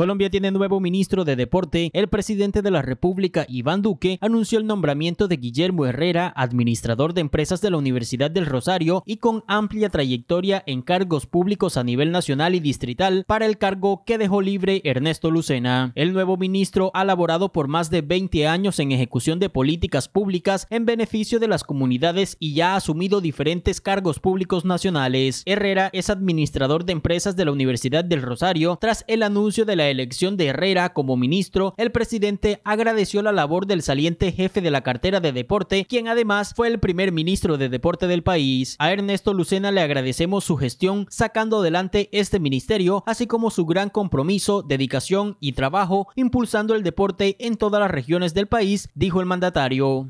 Colombia tiene nuevo ministro de Deporte. El presidente de la República, Iván Duque, anunció el nombramiento de Guillermo Herrera, administrador de empresas de la Universidad del Rosario y con amplia trayectoria en cargos públicos a nivel nacional y distrital, para el cargo que dejó libre Ernesto Lucena. El nuevo ministro ha laborado por más de 20 años en ejecución de políticas públicas en beneficio de las comunidades y ya ha asumido diferentes cargos públicos nacionales. Herrera es administrador de empresas de la Universidad del Rosario tras el anuncio de la elección de Herrera como ministro, el presidente agradeció la labor del saliente jefe de la cartera de deporte, quien además fue el primer ministro de deporte del país. A Ernesto Lucena le agradecemos su gestión sacando adelante este ministerio, así como su gran compromiso, dedicación y trabajo impulsando el deporte en todas las regiones del país, dijo el mandatario.